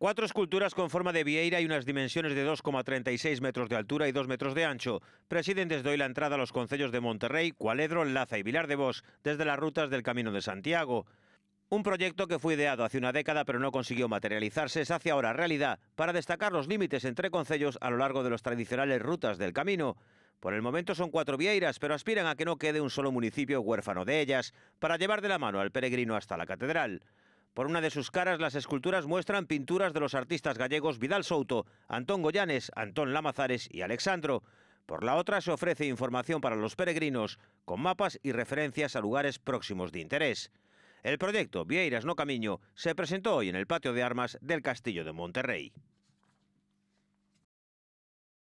Cuatro esculturas con forma de vieira y unas dimensiones de 2,36 metros de altura y 2 metros de ancho presiden desde hoy la entrada a los concellos de Monterrey, Cualedro, Laza y Vilar de Bos desde las rutas del Camino de Santiago. Un proyecto que fue ideado hace una década pero no consiguió materializarse se hacia ahora realidad para destacar los límites entre concellos a lo largo de las tradicionales rutas del camino. Por el momento son cuatro vieiras, pero aspiran a que no quede un solo municipio huérfano de ellas para llevar de la mano al peregrino hasta la catedral. Por una de sus caras, las esculturas muestran pinturas de los artistas gallegos Vidal Souto, Antón Goyanes, Antón Lamazares y Alexandro. Por la otra se ofrece información para los peregrinos, con mapas y referencias a lugares próximos de interés. El proyecto Vieiras no Camiño se presentó hoy en el patio de armas del Castillo de Monterrey.